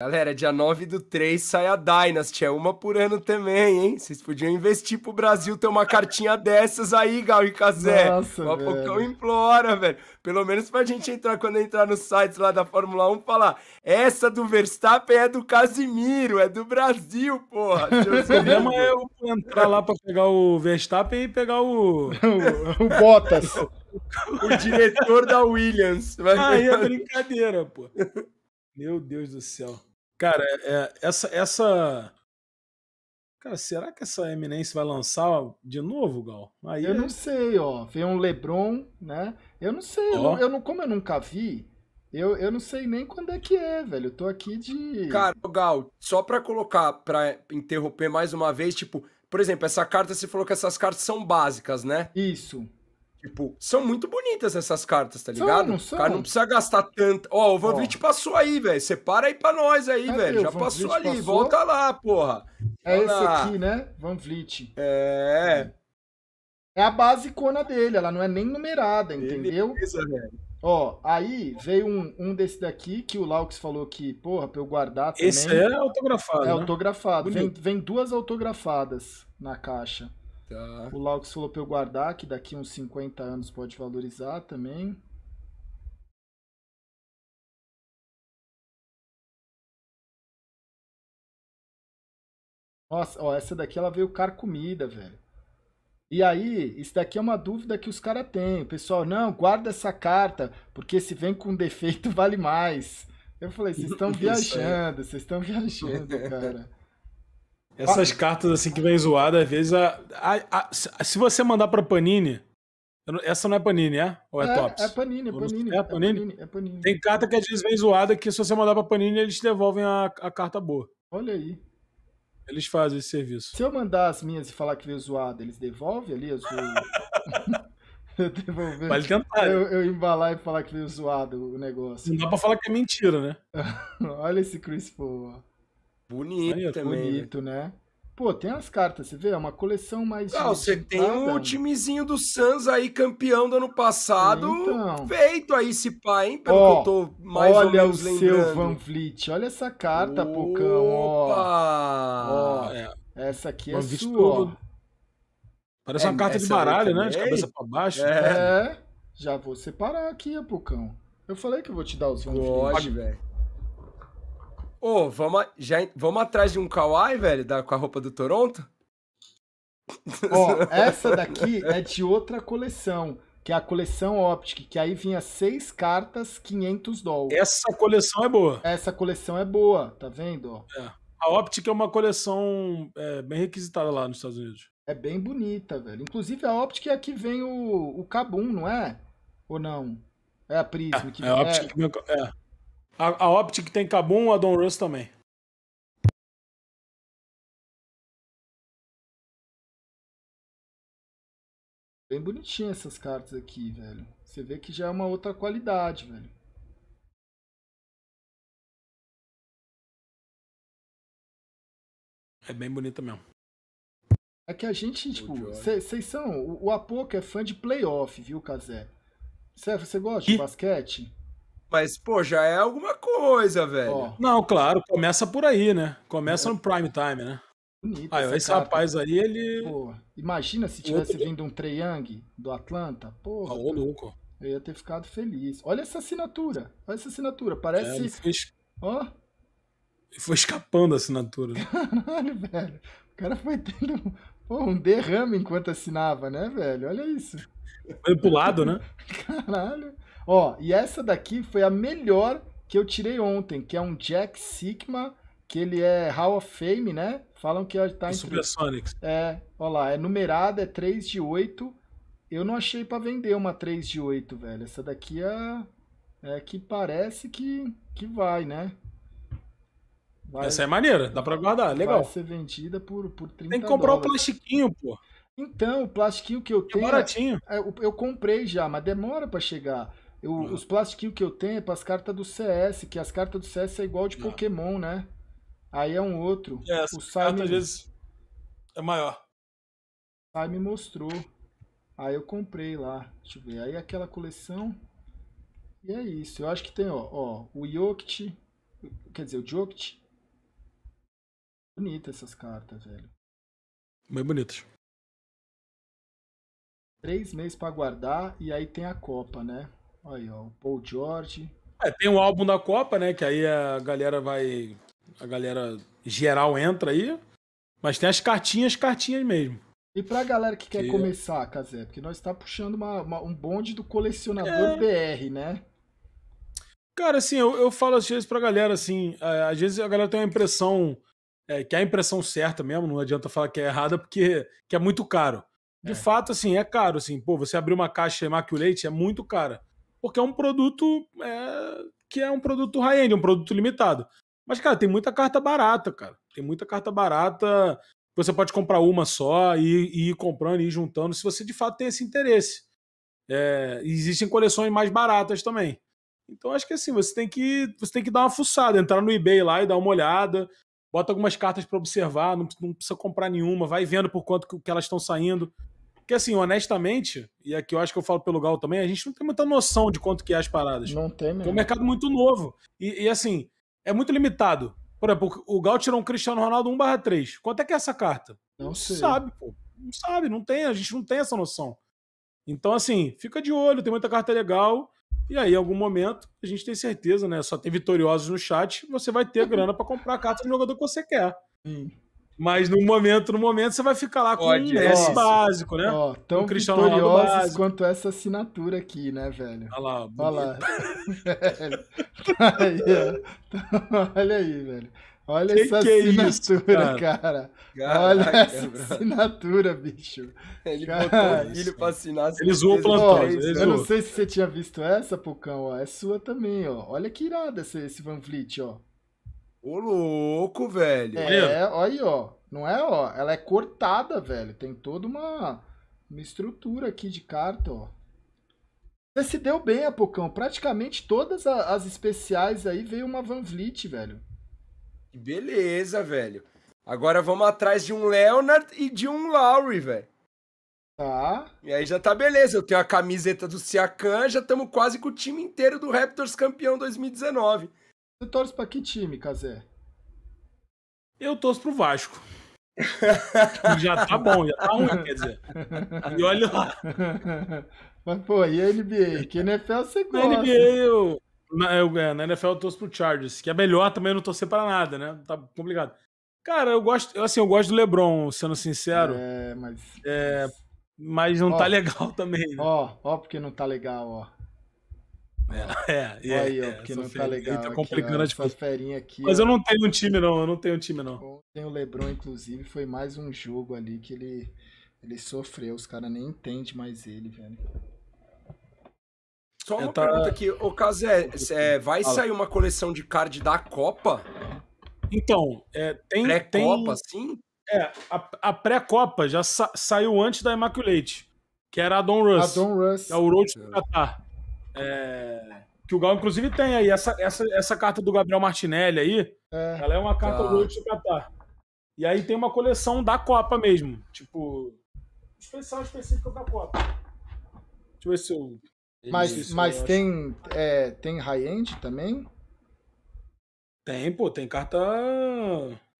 Galera, dia 9 do 3 sai a Dynasty, é uma por ano também, hein? Vocês podiam investir pro Brasil ter uma cartinha dessas aí, Gal e Cazé. Nossa, o Apocão implora, velho. Pelo menos pra gente entrar, quando entrar nos sites lá da Fórmula 1, falar, essa do Verstappen é do Casimiro, é do Brasil, porra. o problema é eu entrar lá pra pegar o Verstappen e pegar o... o, o Bottas. o diretor da Williams. Aí ah, é brincadeira, pô. Meu Deus do céu. Cara, é, essa, essa. Cara, será que essa eminência vai lançar de novo, Gal? Aí eu é... não sei, ó. Vem um Lebron, né? Eu não sei, oh. eu, não, como eu nunca vi, eu, eu não sei nem quando é que é, velho. Eu tô aqui de. Cara, Gal, só pra colocar, pra interromper mais uma vez, tipo, por exemplo, essa carta, você falou que essas cartas são básicas, né? Isso. Tipo, são muito bonitas essas cartas, tá ligado? Não, não são. O cara não precisa gastar tanto. Ó, o Van Vliet passou aí, velho. Separa aí pra nós aí, velho. Já passou ali, passou? volta lá, porra. É Olha esse lá. aqui, né? Van Vliet. É. É a base cona dele, ela não é nem numerada, entendeu? Beleza, velho. Ó, aí veio um, um desse daqui que o Laux falou que, porra, pra eu guardar também. Esse é autografado. É né? autografado. Vem, vem duas autografadas na caixa. Tá. O Lau falou pra eu guardar, que daqui uns 50 anos pode valorizar também. Nossa, ó, essa daqui ela veio carcomida, velho. E aí, isso daqui é uma dúvida que os caras têm. O pessoal, não, guarda essa carta, porque se vem com defeito, vale mais. Eu falei, vocês estão viajando, vocês estão viajando, cara. Essas ah. cartas assim que vem zoada, às vezes, a, a, a, se você mandar pra Panini, essa não é Panini, é? Ou é, é Tops? É Panini, é Panini. É, é Panini? É Panini. Tem carta que às vezes vem zoada que se você mandar pra Panini, eles devolvem a, a carta boa. Olha aí. Eles fazem esse serviço. Se eu mandar as minhas e falar que veio zoada, eles devolvem ali as eu devolver. tentar. Eu, eu, embalar e falar que veio zoado o negócio. Não dá pra falar que é mentira, né? Olha esse Chris Paul. Bonito Aí, também. Né? Bonito, né? Pô, tem as cartas, você vê? É uma coleção mais. Não, você tem o um né? timezinho do Suns aí, campeão do ano passado. Então. Feito aí esse pai, hein? Pelo oh, que eu tô mais ou menos Olha o seu Van Vliet, olha essa carta, Opa! Pocão. Ó. ó é. Essa aqui Van é Vliet sua. Todo... Parece é, uma carta de baralho, né? De cabeça pra baixo. É. é. Já vou separar aqui, Pocão. Eu falei que eu vou te dar os Van Vliet. Pode, velho. Ô, oh, vamos, já, vamos atrás de um Kawhi, velho, da, com a roupa do Toronto? Ó, oh, essa daqui é de outra coleção, que é a coleção Optic, que aí vinha seis cartas, 500 dólares. Essa coleção é boa. Essa coleção é boa, tá vendo? É. A Optic é uma coleção é, bem requisitada lá nos Estados Unidos. É bem bonita, velho. Inclusive, a Optic é a que vem o, o Kabum, não é? Ou não? É a Prisma. É, que... é, a Optic é, que... é. A, a Optic tem Kabum, a Don Russ também. Bem bonitinha essas cartas aqui, velho. Você vê que já é uma outra qualidade, velho. É bem bonita mesmo. É que a gente, tipo, vocês são. O, o Apoca é fã de playoff, viu, Kazé? Você gosta de basquete? Mas, pô, já é alguma coisa, velho. Oh. Não, claro, começa por aí, né? Começa é. no prime time, né? Bonita aí, ah, esse rapaz aí, ele. Pô, imagina se tivesse Outro... vindo um Treyang do Atlanta. Pô, ah, Ô, Eu ia ter ficado feliz. Olha essa assinatura. Olha essa assinatura. Parece. É, Ó. Ele foi escapando a assinatura. Caralho, velho. O cara foi tendo pô, um derrame enquanto assinava, né, velho? Olha isso. Foi pro lado, né? Caralho. Ó, e essa daqui foi a melhor que eu tirei ontem, que é um Jack Sigma, que ele é Hall of Fame, né? Falam que tá em. Supersonics. É, ó é, lá, é numerada, é 3 de 8. Eu não achei para vender uma 3 de 8, velho. Essa daqui é, é que parece que, que vai, né? Vai, Essa é maneira, dá pra guardar, legal. Vai ser vendida por, por 30 Tem que comprar dólares. o plastiquinho, pô. Então, o plastiquinho que eu é tenho. É baratinho. Eu, eu comprei já, mas demora para chegar. Eu, uhum. Os plastiquinhos que eu tenho é para as cartas do CS, que as cartas do CS é igual de uhum. Pokémon, né? Aí é um outro. É, o Sai às vezes é maior. Sai me mostrou. Aí eu comprei lá. Deixa eu ver. Aí aquela coleção. E é isso. Eu acho que tem, ó, ó o Yokt. Quer dizer, o Jokt. Bonita essas cartas, velho. Bem bonitas. Três meses para guardar e aí tem a Copa, né? Aí, ó, o Paul George. É, tem o álbum da Copa, né? Que aí a galera vai. A galera geral entra aí. Mas tem as cartinhas, cartinhas mesmo. E pra galera que quer que... começar, Casé, porque nós tá puxando uma, uma, um bonde do colecionador é... BR, né? Cara, assim, eu, eu falo às vezes pra galera, assim, é, às vezes a galera tem uma impressão, é, que é a impressão certa mesmo, não adianta falar que é errada, porque que é muito caro. De é. fato, assim, é caro, assim, pô, você abrir uma caixa Immaculate é muito cara porque é um produto é, que é um produto high-end, um produto limitado. Mas, cara, tem muita carta barata, cara. Tem muita carta barata. Você pode comprar uma só e, e ir comprando e ir juntando, se você de fato tem esse interesse. É, existem coleções mais baratas também. Então acho que assim, você tem que, você tem que dar uma fuçada, entrar no eBay lá e dar uma olhada, bota algumas cartas para observar, não, não, precisa comprar nenhuma, vai vendo por quanto que, que elas estão saindo. Porque, assim, honestamente, e aqui eu acho que eu falo pelo Gal também, a gente não tem muita noção de quanto que é as paradas. Não tem mesmo. É um mercado muito novo. E, e assim, é muito limitado. Por exemplo, o Gal tirou um Cristiano Ronaldo 1/3. Quanto é que é essa carta? Não, não sei. sabe, pô. Não sabe, não tem, a gente não tem essa noção. Então, assim, fica de olho, tem muita carta legal. E aí, em algum momento, a gente tem certeza, né? Só tem vitoriosos no chat, você vai ter grana para comprar a carta do jogador que você quer. Hum. Mas no momento, no momento, você vai ficar lá com Pode, um S básico, né? Ó, tão um Cristiano Ronaldo quanto essa assinatura aqui, né, velho? Olha lá. Olha lá. Tá tá aí, Olha aí, velho. Olha que essa que assinatura, é isso, cara. cara. Caraca, Olha essa assinatura, bicho. Ele cara, botou filho pra assinar. Ele zoou o plantão. Né? Eu não sei se você tinha visto essa, Pocão. Ó. É sua também, ó. Olha que irada esse, esse Van Vliet, ó. Ô, louco, velho. É, olha aí, ó. Não é, ó. Ela é cortada, velho. Tem toda uma, uma estrutura aqui de carta, ó. Você se deu bem, Apocão. Praticamente todas as especiais aí veio uma Van Vliet, velho. Beleza, velho. Agora vamos atrás de um Leonard e de um Lowry, velho. Tá. E aí já tá beleza. Eu tenho a camiseta do Siakam, já estamos quase com o time inteiro do Raptors campeão 2019. Você torce pra que time, Kazé? Eu torço pro Vasco. já tá bom, já tá ruim, quer dizer. E olha lá. Mas, pô, e a NBA? Que NFL você gosta? Na NBA eu... Na, eu, é, na NFL eu torço pro Chargers, que é melhor também não torcer pra nada, né? Tá complicado. Cara, eu gosto, eu, assim, eu gosto do LeBron, sendo sincero. É, mas... É, mas não tá ó, tá legal também. Né? Ó, ó porque não tá legal, ó. É, é, é, aí, ó, é, porque não tá legal. Tá complicando aqui, ó, as ferinhas aqui. Mas ó. eu não tenho um time, não. Eu não tenho um time, não. Tem o Lebron, inclusive, foi mais um jogo ali que ele, ele sofreu. Os caras nem entendem mais ele, velho. Só uma tá... pergunta aqui. o caso é, vai Fala. sair uma coleção de card da Copa? Então, é, tem. Pré-Copa, tem... sim? É, a, a pré-Copa já sa saiu antes da Immaculate, que era a Don Russ. A Don Russ. É o Roach do Qatar. É, que o Galo, inclusive, tem aí. Essa, essa, essa carta do Gabriel Martinelli aí, é, ela é uma carta tá. do Qatar Catar. E aí tem uma coleção da Copa mesmo. Tipo, especial específica da Copa. Deixa eu ver se eu. Mas, Isso, mas tem, é, tem high-end também? Tem, pô, tem carta.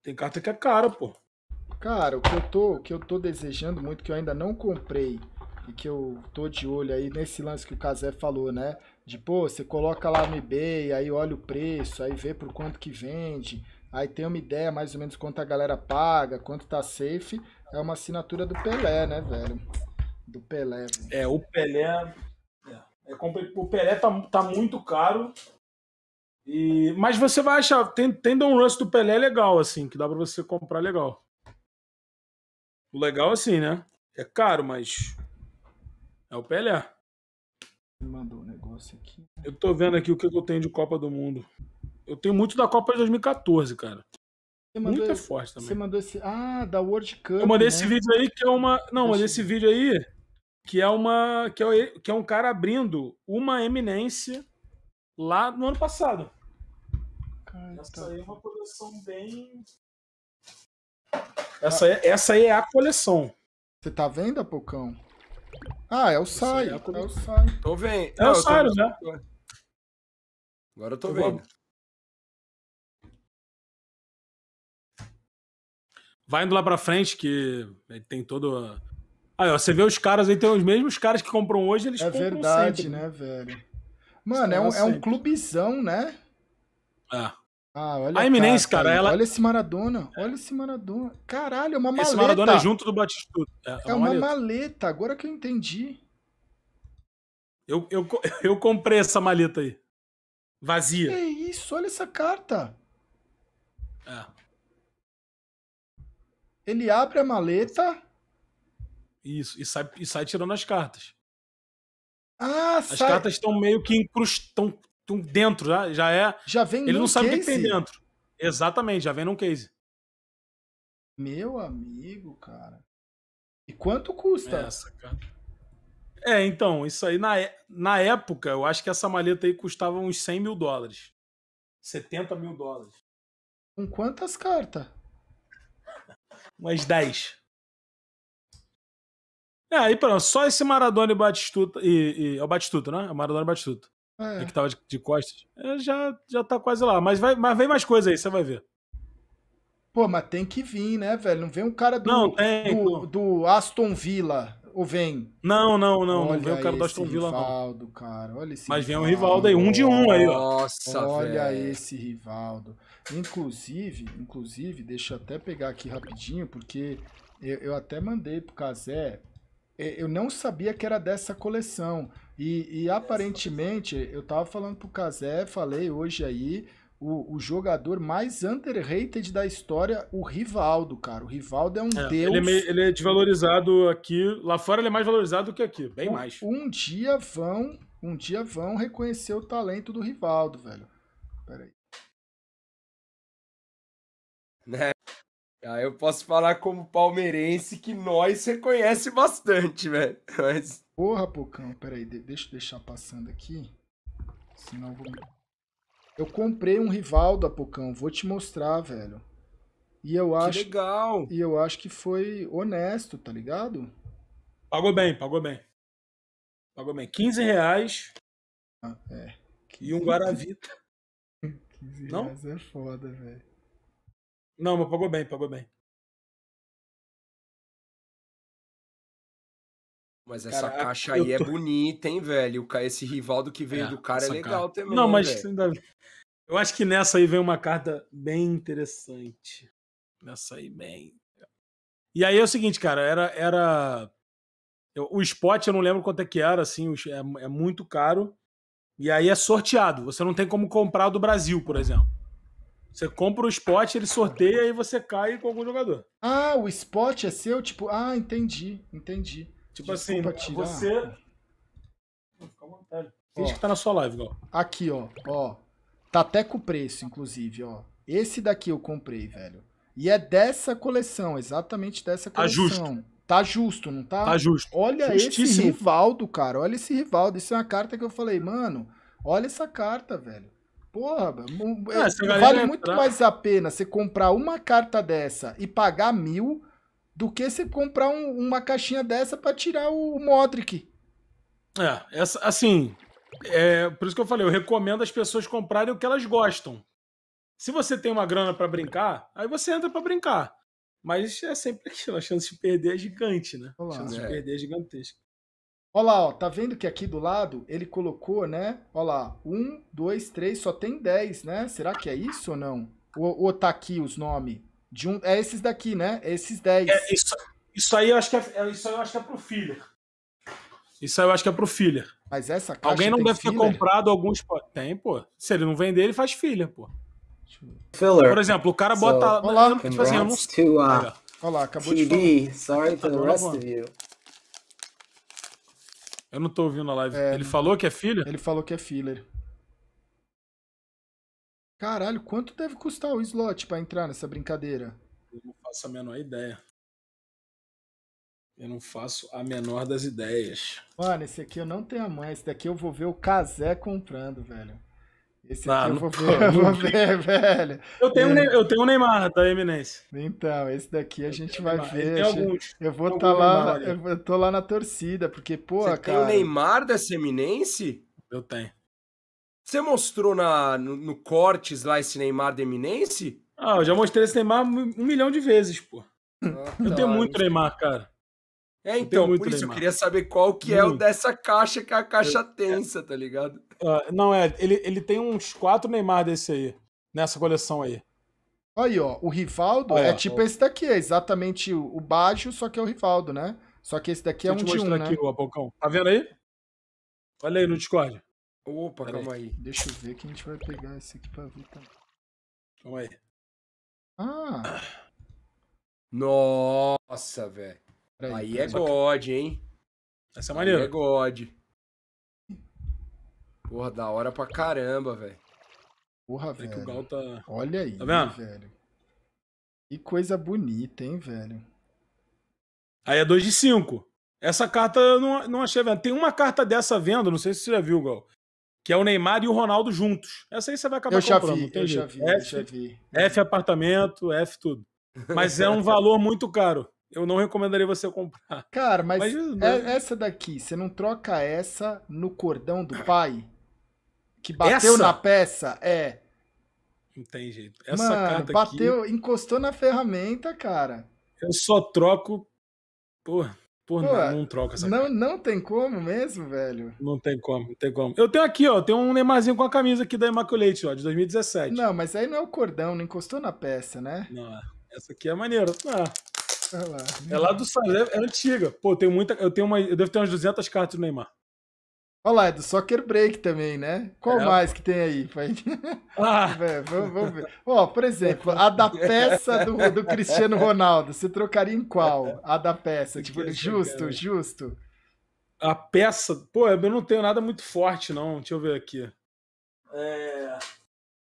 Tem carta que é cara, pô. Cara, o que eu tô, o que eu tô desejando muito, que eu ainda não comprei, e que eu tô de olho aí nesse lance que o Casé falou, né? De pô, você coloca lá no eBay, aí olha o preço, aí vê por quanto que vende, aí tem uma ideia mais ou menos quanto a galera paga, quanto tá safe. É uma assinatura do Pelé, né, velho? Do Pelé. Velho. É, o Pelé. É, é, o Pelé tá, tá muito caro. E, mas você vai achar, tem, tem Don Russ do Pelé legal, assim, que dá para você comprar legal. O legal, assim, né? É caro, mas é o Pelé. Mandou um negócio aqui. Eu tô vendo aqui o que eu tenho de Copa do Mundo. Eu tenho muito da Copa de 2014, cara. Você mandou, muito é forte também. Você mandou esse. Ah, da World Cup. Eu mandei né? esse vídeo aí que é uma. Não, eu mandei esse vídeo aí que é uma. Que é, que é um cara abrindo uma eminência lá no ano passado. Cara, Essa aí é uma coleção bem. Essa, é, essa aí é a coleção. Você tá vendo, Apocão? Ah, é o é Sai. É o Sai. Tô vendo. É o Cyrus, né? Agora eu tô, tô vendo. Vai indo lá pra frente, que tem todo. Aí, ó, você vê os caras aí, tem os mesmos caras que compram hoje, eles é compram verdade, sempre. É verdade, né, velho? Mano, é um, é um, clubizão, né? É. Ah, olha a Eminence, cara. cara ela... Olha esse Maradona. Olha esse Maradona. Caralho, é uma maleta. Esse Maradona é junto do Batistuta. É, é, uma, maleta. maleta. Agora que eu entendi. Eu, eu, eu comprei essa maleta aí. Vazia. Que isso? Olha essa carta. É. Ele abre a maleta. Isso. E sai, e sai tirando as cartas. Ah, as sai... cartas estão meio que incrustam dentro, já, já é. Já vem Ele não sabe o que tem dentro. Exatamente, já vem num case. Meu amigo, cara. E quanto custa? Essa, cara. É, então, isso aí na, na época, eu acho que essa maleta aí custava uns 100 mil dólares. 70 mil dólares. Com quantas cartas? Umas 10. É, aí pronto, só esse Maradona e Batistuta. E, e, é o Batistuta, né? É o Maradona e Batistuta. É. é. que tava de, de costas. É, já, já tá quase lá. Mas, vai, mas vem mais coisa aí, você vai ver. Pô, mas tem que vir, né, velho? Não vem um cara do, não, tem, do, do, Aston Villa. Ou vem? Não, não, não. Olha não vem o cara do Aston Villa, Rivaldo, não. Cara, olha esse mas Rivaldo. vem o Rivaldo aí, um de um aí, ó. Nossa, Olha velho. esse Rivaldo. Inclusive, inclusive, deixa eu até pegar aqui rapidinho, porque eu, eu até mandei pro Casé é, eu não sabia que era dessa coleção. E, e aparentemente, eu tava falando pro Kazé, falei hoje aí, o, o, jogador mais underrated da história, o Rivaldo, cara. O Rivaldo é um é, deus. Ele é, meio, ele é, desvalorizado aqui. Lá fora ele é mais valorizado do que aqui, bem um, mais. Um dia vão, um dia vão reconhecer o talento do Rivaldo, velho. Peraí. Né? Ah, eu posso falar como palmeirense que nós reconhece bastante, velho. Mas... Porra, Pocão, peraí, deixa eu deixar passando aqui. Senão eu vou. Eu comprei um rival do apocão, vou te mostrar, velho. E eu acho. Que legal! E eu acho que foi honesto, tá ligado? Pagou bem, pagou bem. Pagou bem. 15 reais. Ah, é. 15... E um Guaravita. 15 reais Não? é foda, velho. Não, mas pagou bem, pagou bem. Mas essa Caraca, caixa aí é tô... é bonita, hein, velho? Esse Rivaldo que veio é, do cara é legal cara. também. Não, né, mas ainda... eu acho que nessa aí vem uma carta bem interessante. Nessa aí, bem. E aí é o seguinte, cara, era. era... o spot, eu não lembro quanto é que era, assim, é, é muito caro. E aí é sorteado. Você não tem como comprar do Brasil, por exemplo. Você compra o spot, ele sorteia e você cai com algum jogador. Ah, o spot é seu? Tipo, ah, entendi, entendi. Tipo Desculpa assim, tirar. você. Fica à vontade. que tá na sua live, Gal. Aqui, ó, ó. Tá até com preço, inclusive, ó. Esse daqui eu comprei, velho. E é dessa coleção, exatamente dessa tá coleção. Tá justo. Tá justo, não tá? Tá justo. Olha Justíssimo. esse Rivaldo, cara. Olha esse Rivaldo. Isso é uma carta que eu falei, mano. Olha essa carta, velho. Porra, ah, é, vale muito entrar... mais a pena você comprar uma carta dessa e pagar mil do que você comprar um, uma caixinha dessa para tirar o, o Modric. É, essa, assim, é, por isso que eu falei, eu recomendo as pessoas comprarem o que elas gostam. Se você tem uma grana para brincar, aí você entra para brincar. Mas é sempre aquilo, a chance de perder é gigante, né? Olá, a chance é. de perder é gigantesca. Olha lá, ó, tá vendo que aqui do lado ele colocou, né? Olha lá, um, dois, três, só tem dez, né? Será que é isso ou não? Ou, ou tá aqui os nomes? De um, é esses daqui, né? É esses dez. É, isso, isso, aí eu acho que é, é isso aí eu acho que é pro filho. Isso aí eu acho que é pro filho. Mas essa caixa Alguém não deve filler? ter comprado alguns. Tem, pô. Se ele não vender, ele faz filha, pô. Filler. Por exemplo, o cara bota. So, olá, tipo assim, eu não... to, uh, olá, acabou TV. de falar. Sorry for the tá tá rest of you. Eu não tô ouvindo a live. É, ele não... falou que é filler? Ele falou que é filler. Caralho, quanto deve custar o slot para entrar nessa brincadeira? Eu não faço a menor ideia. Eu não faço a menor das ideias. Mano, esse aqui eu não tenho a mãe. Esse daqui eu vou ver o Casé comprando, velho. Esse ah, aqui eu vou, ver, ver, velho. Eu tenho, é. eu tenho o Neymar da Eminence Então, esse daqui a gente vai ver. eu vou estar tá lá, Neymar, eu tô lá na torcida, porque, pô, cara. Você tem o Neymar dessa Eminence Eu tenho. Você mostrou na, no, no cortes lá esse Neymar da Eminence Ah, eu já mostrei esse Neymar um milhão de vezes, pô. Ah, eu tá, tenho muito Neymar, cara. É, então, por isso eu queria saber qual que é o hum. dessa caixa, que é a caixa é. tensa, tá ligado? Uh, não, é, ele, ele tem uns quatro Neymar desse aí, nessa coleção aí. Aí, ó, o Rivaldo ah, é, é, tipo ó. esse daqui, é exatamente o, baixo, só que é o Rivaldo, né? Só que esse daqui é Deixa um de um, né? aqui, o Apocão. Tá vendo aí? Olha aí no Discord. Opa, Pera calma aí. aí. Deixa eu ver que a gente vai pegar esse aqui pra ver também. Calma aí. Ah! Nossa, velho. Aí, aí é God, hein? Essa é maneira. é God. Porra, da hora pra caramba, velho. Porra, é velho. o Gal tá... Olha tá aí, tá vendo? velho. Que coisa bonita, hein, velho. Aí é 2 de 5. Essa carta eu não, não achei vendo. Tem uma carta dessa venda, não sei se você já viu, Gal. Que é o Neymar e o Ronaldo juntos. Essa aí você vai acabar eu comprando. Vi, eu já vi, F, eu já vi. F apartamento, F tudo. Mas é um valor muito caro eu não recomendaria você comprar. Cara, mas, mas é né? essa daqui, você não troca essa no cordão do pai? Que bateu essa? na peça? É. Não tem jeito. Essa Mano, carta bateu, aqui, encostou na ferramenta, cara. Eu só troco. Porra. pô, não, não troca essa não, carta. Não tem como mesmo, velho. Não tem como, não tem como. Eu tenho aqui, ó, tem um Neymarzinho com a camisa aqui da Immaculate, ó, de 2017. Não, mas aí não é o cordão, não encostou na peça, né? Não, essa aqui é maneira. Ah, é lá do Sainz, é antiga. Pô, eu muita. Eu tenho uma. Eu devo ter umas 200 cartas do Neymar. Olha lá, é do Soccer Break também, né? Qual é, mais que tem aí? Ah. é, vamos, vamos, ver. Ó, por exemplo, a da peça do, do Cristiano Ronaldo, você trocaria em qual? A da peça, tipo, justo, justo. A peça, pô, eu não tenho nada muito forte, não. Deixa eu ver aqui. É.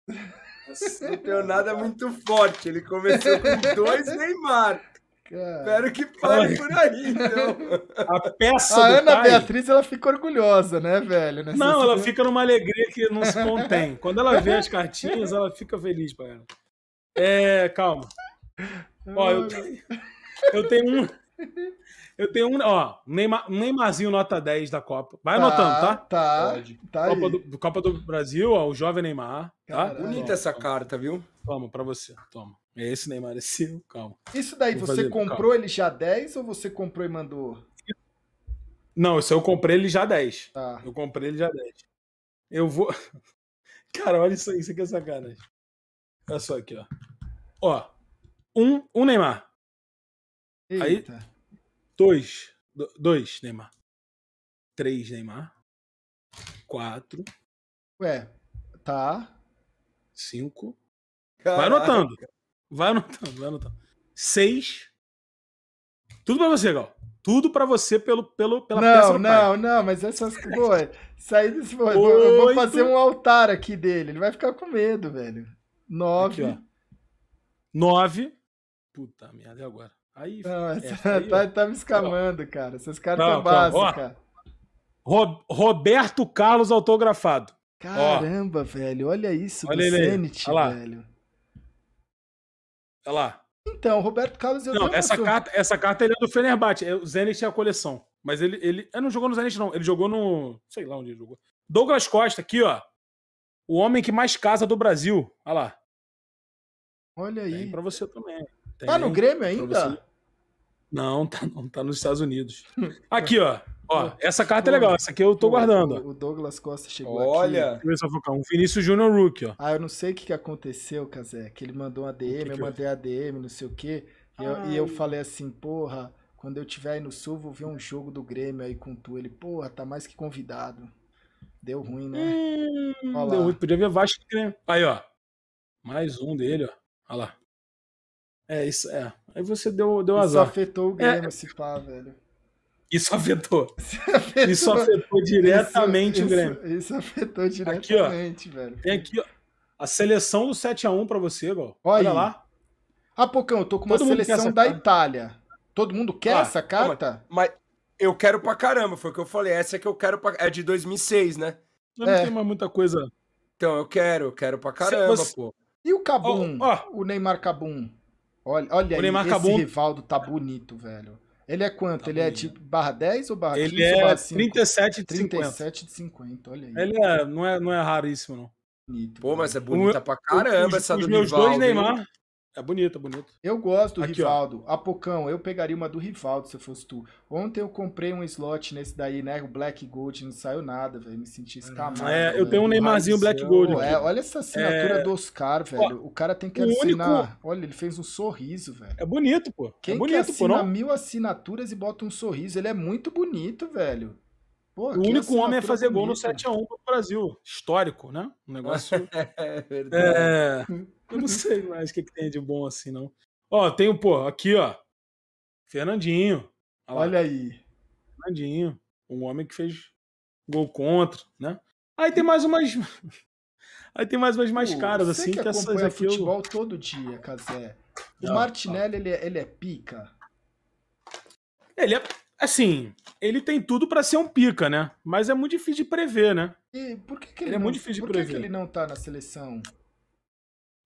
Não tenho nada muito forte. Ele começou com dois Neymar. Espero que pare por aí, então. A peça A Ana pai... Beatriz, ela fica orgulhosa, né, velho? Nessa não, ela fica numa alegria que não se contém. Quando ela vê as cartinhas, ela fica feliz, ela. É, calma. Ó, eu, tenho, eu tenho um... Eu tenho um, ó, Neymar, Neymarzinho nota 10 da Copa. Vai tá, anotando, tá? Tá, Pode. tá Copa do, Copa do, Brasil, ó, o jovem Neymar. Tá? Bonita essa carta, viu? Toma, pra você. Toma. Esse Neymar é seu, calma. Isso daí Vou você fazer, comprou calma. ele já 10 ou você comprou e mandou? Não, isso eu comprei ele já 10. Tá. Eu comprei ele já 10. Eu vou. Cara, olha isso aí, isso aqui é sacanagem. Olha só aqui, ó. Ó, um, um Neymar. Eita. Aí, dois. dois Neymar. Três Neymar. Quatro. Ué, tá. Cinco. Caraca. Vai anotando. Vai anotando, vai anotando. Seis. Tudo pra você, Gal. Tudo pra você pelo, pelo, pela não, peça do Não, pai. não, mas essas. É coisas. sair desse. Oito. Eu vou fazer um altar aqui dele. Ele vai ficar com medo, velho. Nove. Aqui, Nove. Puta merda, e agora? Aí, não, essa, aí, tá, tá, me tá escamando, ó. cara. Esses caras estão tá básicos, cara. Ro Roberto Carlos autografado. Caramba, ó. velho. Olha isso olha do Zenit, velho. Olha tá lá. Então, Roberto Carlos... não, essa carta, essa carta ele é do Fenerbahçe. É o Zenit é a coleção. Mas ele, ele, ele não jogou no Zenit, não. Ele jogou no... Sei lá onde ele jogou. Douglas Costa, aqui, ó. O homem que mais casa do Brasil. Olha lá. Olha aí. Tem pra você também. Tem tá no Grêmio ainda? Não, tá, não. Tá nos Estados Unidos. Aqui, ó. Ó, essa carta é legal, essa aqui eu tô guardando. O Douglas Costa chegou Olha. aqui. Deixa focar. Um Vinícius Júnior Rookie, ó. Ah, eu não sei o que, que aconteceu, Kazé, que ele mandou um ADM, que eu mandei ADM, não sei o quê. E eu, e eu falei assim, porra, quando eu tiver aí no Sul, vou ver um jogo do Grêmio aí com tu. Ele, porra, tá mais que convidado. Deu ruim, né? Hum, deu ruim. Podia ver Vasco e Grêmio. Aí, ó. Mais um dele, ó. Olha lá. É, isso é. Aí você deu, deu Isso azar. afetou o é. Grêmio, É. se pá, velho. Isso afetou. Isso afetou, isso afetou diretamente isso, o Grêmio. Isso, isso afetou diretamente, aqui, ó, velho. Tem aqui ó, a seleção do 7x1 pra você, Gol. Olha, Olha lá. Ah, Pocão, eu tô com Todo uma seleção da Itália. Todo mundo quer ah, essa carta? Mas, mas, eu quero pra caramba, foi o que eu falei. Essa é que eu quero pra... É de 2006, né? Não é. tem mais muita coisa. Então, eu quero, eu quero pra caramba, você... pô. E o Cabum? Oh, oh. O Neymar Cabum? Olha, olha o Neymar aí, Cabum... esse Rivaldo tá bonito, velho. Ele é quanto? Tá ele bem. é tipo barra 10 ou barra ele 15? Ele é barra 5? 37 de 37 de 50, olha aí. Ele é, não, é, não é raríssimo, não. Pô, mas é bonita o pra caramba os, essa os do meus Rivaldo. Dois Neymar, é bonito, é bonito. Eu gosto do Aqui, Rivaldo. Ó. Ah, Apocão, eu pegaria uma do Rivaldo se eu fosse tu. Ontem eu comprei um slot nesse daí, né? O Black Gold, não saiu nada, velho. Me senti escamado. É, eu tenho um Neymarzinho Black Gold. Aqui. É, olha essa assinatura é... do Oscar, velho. Ó, o cara tem que assinar. Único... Olha, ele fez um sorriso, velho. É bonito, pô. É Quem é bonito, que assina pô, mil assinaturas e bota um sorriso? Ele é muito bonito, velho. Pô, o único homem a fazer gol no 7x1 pro Brasil. Histórico, né? Um negócio. É, é verdade. É... Eu não uhum. sei mais o que, que, tem de bom assim, não. Ó, tem o, pô, aqui, ó. Fernandinho. Olha, Olha aí. Fernandinho. Um homem que fez gol contra, né? Aí tem mais umas. Aí tem mais umas mais caras, assim, que, que essas aqui. futebol eu... todo dia, Casé. O Martinelli, Ele, é, ele é pica. Ele é. Assim, ele tem tudo para ser um pica, né? Mas é muito difícil de prever, né? E por que, que ele, ele não, é muito difícil de prever. Por que ele não tá na seleção?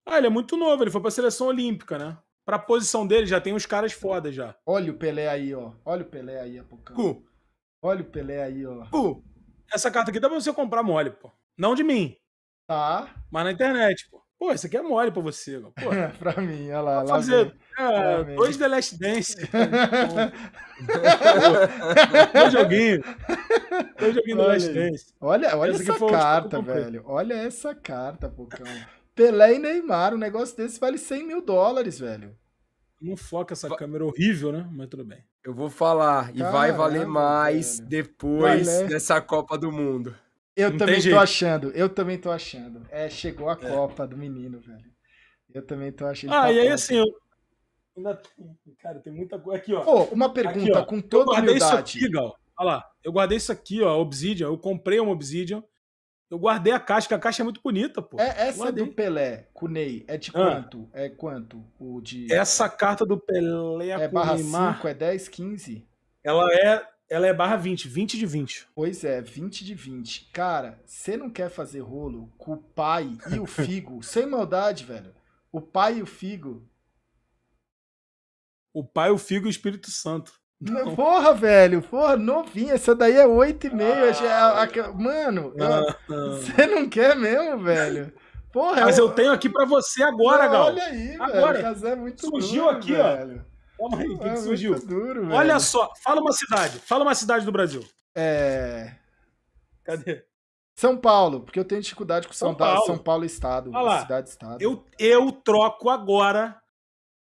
Ah, ele é muito novo, ele foi pra seleção olímpica, né? Pra posição dele já tem uns caras foda já. Olha o Pelé aí, ó. Olha o Pelé aí, Apocão. Cu. Olha o Pelé aí, ó. Cu. Essa carta aqui dá pra você comprar mole, pô. Não de mim. Tá. Mas na internet, pô. Pô, isso aqui é mole pra você, pô. pra mim, olha lá. Vou fazer é, dois The Last Dance. dois joguinhos. Dois joguinhos The Last Dance. Olha, olha essa, essa carta, velho. Olha essa carta, Pocão. Pelé e Neymar, um negócio desse vale 100 mil dólares, velho. Não foca essa Va câmera é horrível, né? Mas tudo bem. Eu vou falar, e Caramba, vai valer mais velho. depois dessa Copa do Mundo. Eu Não também tô jeito. achando, eu também tô achando. É, chegou a é. Copa do menino, velho. Eu também tô achando. Ah, e aí assim, eu... Cara, tem muita coisa aqui, ó. Pô, uma pergunta aqui, ó. com toda eu guardei humildade. Isso aqui, Gal. Olha lá, eu guardei isso aqui, ó, Obsidian. Eu comprei uma Obsidian eu guardei a caixa, que a caixa é muito bonita, pô. É, essa guardei. do Pelé, Cunei, é de ah. quanto? É quanto? O de... Essa carta do Pelé é Cunimar, barra 5, é 10, 15? Ela é, ela é barra 20, 20 de 20. Pois é, 20 de 20. Cara, você não quer fazer rolo com o pai e o Figo? Sem maldade, velho. O pai e o Figo. O pai, o Figo e o Espírito Santo. Não. Porra, velho, porra, novinha, essa daí é 8 e meio. Ah, a, a, mano, ah. você ah, não quer mesmo, velho? Porra, Mas eu, eu tenho aqui para você agora, Gal. Olha aí, agora, velho, é muito Surgiu duro, aqui, velho. ó. Calma aí, o que, que é surgiu? Duro, olha só, fala uma cidade, fala uma cidade do Brasil. É... Cadê? São Paulo, porque eu tenho dificuldade com São, São Paulo, São Paulo Estado, cidade Estado. Eu, eu troco agora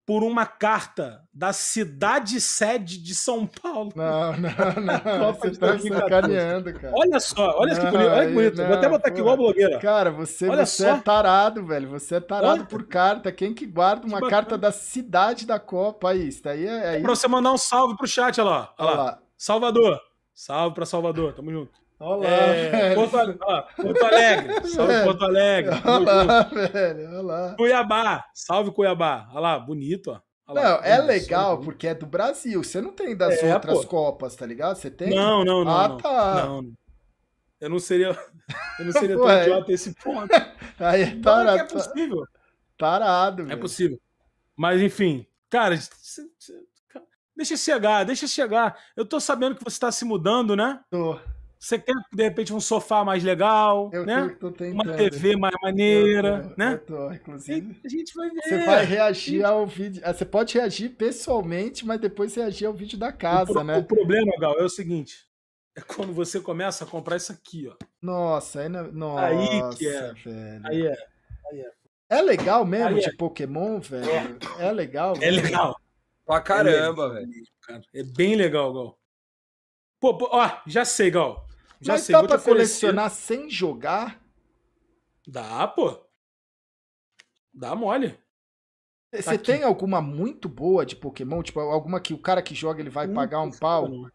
por uma carta da cidade sede de São Paulo. Não, não, não. você tá sacaneando, cara. Olha só, olha não, que bonito. Olha que bonito. Não, Vou até botar aqui igual blogueira. Cara, você, olha você só. é tarado, velho. Você é tarado olha. por carta. Quem que guarda uma que carta da cidade da Copa? Aí, isso daí é. Aí... É pra você mandar um salve pro chat, olha lá. Olha, olha lá. lá. Salvador. Salve pra Salvador. Tamo junto. Olá, é, velho. Porto, ó, Porto Alegre, salve velho. É. Porto Alegre. Olá, velho, olá. Cuiabá, salve Cuiabá. Olha lá, bonito, ó. Olha não, lá, é legal porque é do Brasil. Você não tem das é, outras pô. Copas, tá ligado? Você tem? Não, não, não. Ah, não, tá. Não. Eu não seria, eu não seria tão idiota esse ponto. Aí é, é, é tarado. É, é possível. Tarado, velho. É possível. Mas, enfim, cara, deixa chegar, deixa chegar. Eu tô sabendo que você tá se mudando, né? Tô. Você quer, de repente, um sofá mais legal, eu né? Tô, tô uma TV mais maneira, eu tô, né? Eu tô, inclusive. E a gente vai ver. Você vai reagir ao vídeo. Ah, você pode reagir pessoalmente, mas depois reagir ao vídeo da casa, o né? O problema, Gal, é o seguinte. É quando você começa a comprar isso aqui, ó. Nossa, aí, não... Nossa, é, aí que é. Velho. Aí é. Aí é. É legal mesmo de é. Pokémon, velho? É, é legal. É velho. legal. Pra caramba, é legal, velho. É bem legal, Gal. Pô, pô, ó, já sei, Gal. Já Mas dá pra colecionar sem jogar? Dá, pô. Dá mole. Você tá tem alguma muito boa de Pokémon? Tipo, alguma que o cara que joga ele vai muito pagar um pau? Não.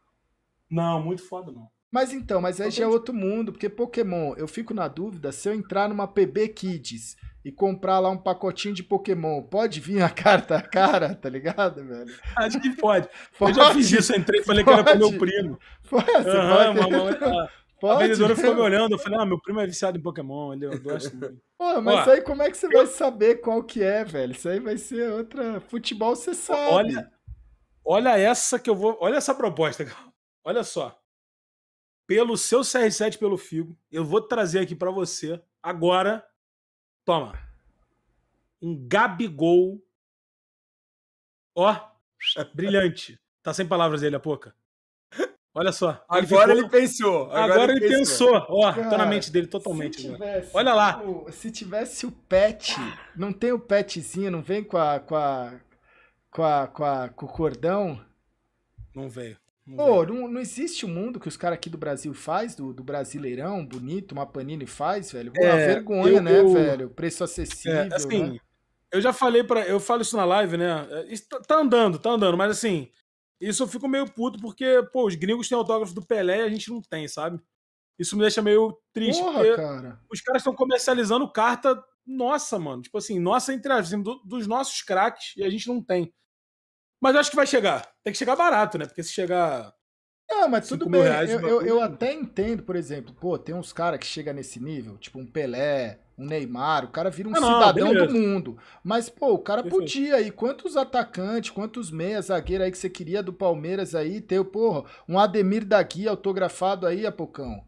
não, muito foda não. Mas então, mas aí já é outro mundo, porque Pokémon, eu fico na dúvida se eu entrar numa PB Kids e comprar lá um pacotinho de Pokémon, pode vir a carta a cara, tá ligado, velho? Acho que pode. pode. Eu já fiz isso, eu entrei e falei pode. que era pro meu primo. Pode, uhum, pode. Mamãe, a, pode, a vendedora ficou me olhando, eu falei, ah, meu primo é viciado em Pokémon, ele gosto muito. Pô, mas Ó, aí como é que você eu... vai saber qual que é, velho? Isso aí vai ser outra... Futebol você sabe. Olha, olha essa que eu vou... Olha essa proposta, Olha só pelo seu CR7 pelo Figo, eu vou trazer aqui para você agora. Toma. Um Gabigol. Ó, brilhante. Tá sem palavras ele, a pouca. Olha só. Ele agora ficou... ele pensou. Agora, agora ele pensou. pensou. Ó, Cara, tá na mente dele totalmente. Tivesse, Olha lá. Se tivesse o pet, não tem o petzinho, não vem com a com a com a, com, a, com o cordão. Não veio. Pô, não, não existe o um mundo que os caras aqui do Brasil faz, do, do brasileirão, bonito, uma panini faz, velho. É, uma é, vergonha, eu, né, eu... velho? Preço é, acessível. É, assim, né? eu já falei para Eu falo isso na live, né? É, tá, tá, andando, tá andando, mas assim, isso eu fico meio puto porque, pô, os gringos têm autógrafo do Pelé e a gente não tem, sabe? Isso me deixa meio triste. Porra, cara. Os caras estão comercializando carta nossa, mano. Tipo assim, nossa entre as, assim, do, dos nossos craques e a gente não tem. Mas acho que vai chegar. Tem que chegar barato, né? Porque se chegar. Não, mas tudo bem. Reais, eu, eu, eu, é até entendo, por exemplo, pô, tem uns caras que chega nesse nível, tipo um Pelé, um Neymar, o cara vira um ah, não, cidadão beleza. do mundo. Mas, pô, o cara Perfeito. podia aí. Quantos atacantes, quantos meias, zagueiro aí que você queria do Palmeiras aí, ter, porra, um Ademir daqui autografado aí, Apocão.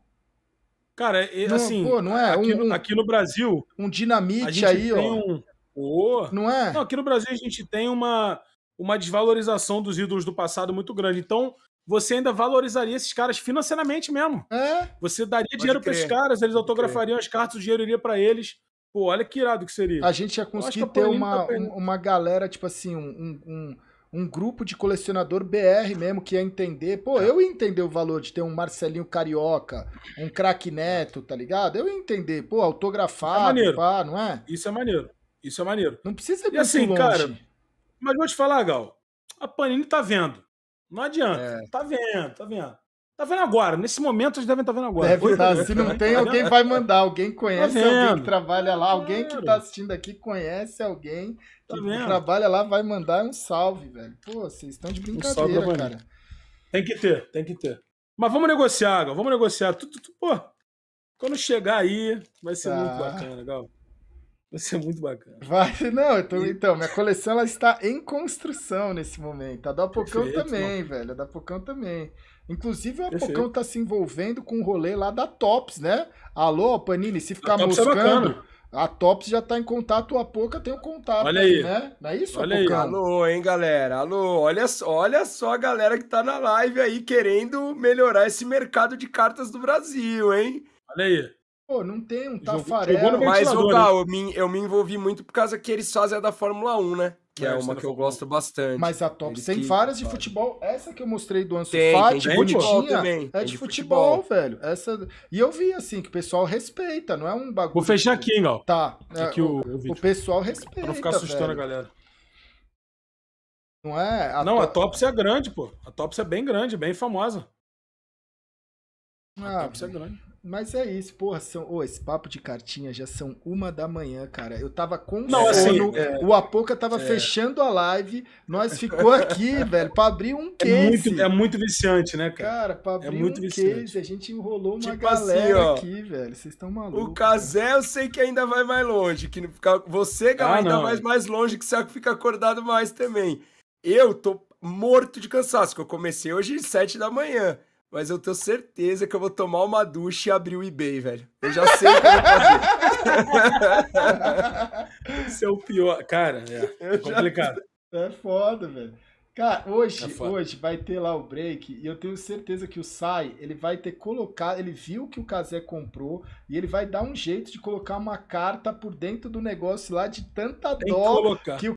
Cara, é, não, assim, pô, não é? Aqui, um, no, aqui no Brasil. Um dinamite aí, ó. Um... Oh. Não é? Não, aqui no Brasil a gente tem uma uma desvalorização dos ídolos do passado muito grande. Então, você ainda valorizaria esses caras financeiramente mesmo. É? Você daria Pode dinheiro para esses caras, eles Pode autografariam crer. as cartas, o dinheiro iria para eles. Pô, olha que irado que seria. A gente ia conseguir ter tá uma, tá uma galera, tipo assim, um, um, um, grupo de colecionador BR mesmo que ia entender. Pô, é. eu ia entender o valor de ter um Marcelinho Carioca, um craque Neto, tá ligado? Eu ia entender. Pô, autografado, é maneiro. pá, não é? Isso é maneiro. Isso é maneiro. Não precisa ir e muito assim, longe. cara mas vou te falar, Gal, a Panini tá vendo. Não adianta. É. Tá vendo, tá vendo. Tá vendo agora. Nesse momento, eles devem estar tá vendo agora. Deve Tá. Se não tem, tá alguém vai mandar. Alguém tá conhece tá alguém que trabalha lá. Alguém que tá assistindo aqui conhece alguém tá que trabalha lá, vai mandar um salve, velho. Pô, vocês estão de brincadeira, um cara. Tem que ter, tem que ter. Mas vamos negociar, Gal. Vamos negociar. Tu, tu, tu, pô, quando chegar aí, vai ser muito bacana, Gal. Vai ser é muito bacana. Vai, não, tô, então, minha coleção ela está em construção nesse momento. A da Apocão também, velho. A da Apocão também. Inclusive, o Apocão tá se envolvendo com o um rolê lá da Tops, né? Alô, Panini, se ficar a é moscando. É a Tops já tá em contato, a Poca tem o um contato. Olha aí. Né? Não é isso, olha Apocão? Aí. Alô, hein, galera? Alô, olha, olha só a galera que tá na live aí querendo melhorar esse mercado de cartas do Brasil, hein? Olha aí. Pô, não tem um Tafarel. Mas, ô Gal, né? eu me, eu me envolvi muito por causa que eles fazem a da Fórmula 1, né? Que é, é uma que eu gosto bastante. Mas a top eles tem que... várias de futebol. Essa que eu mostrei do Ansu tem, Fati, tem bonitinha, também. é de, de futebol, futebol, velho. Essa... E eu vi, assim, que o pessoal respeita, não é um bagulho... Vou fechar aqui, Gal. Tá. É, aqui o, o, o pessoal respeita, Pra não ficar assustando velho. a galera. Não é? A não, a Topsy é grande, pô. A Topsy é bem grande, bem famosa. Ah, a Topsy é grande. Mas é isso, porra, são, oh, esse papo de cartinha já são uma da manhã, cara. Eu tava com sono, assim, é, o Apoca tava é. fechando a live, nós ficou aqui, velho, pra abrir um case. É muito, é muito viciante, né, cara? Cara, pra é abrir é muito um viciante. case, a gente enrolou uma tipo assim, galera assim, ó, aqui, velho, vocês estão malucos. O Casé eu sei que ainda vai mais longe, que você, é ah, ainda vai mais longe, que você é fica acordado mais também. Eu tô morto de cansaço, que eu comecei hoje às sete da manhã mas eu tenho certeza que eu vou tomar uma ducha e abrir o eBay, velho. Eu já sei o que eu vou fazer. Esse é o pior. Cara, é, é complicado. Já... É foda, velho. Cara, hoje, é hoje vai ter lá o break e eu tenho certeza que o Sai, ele vai ter colocado, ele viu que o Casé comprou e ele vai dar um jeito de colocar uma carta por dentro do negócio lá de tanta Tem dó que, que o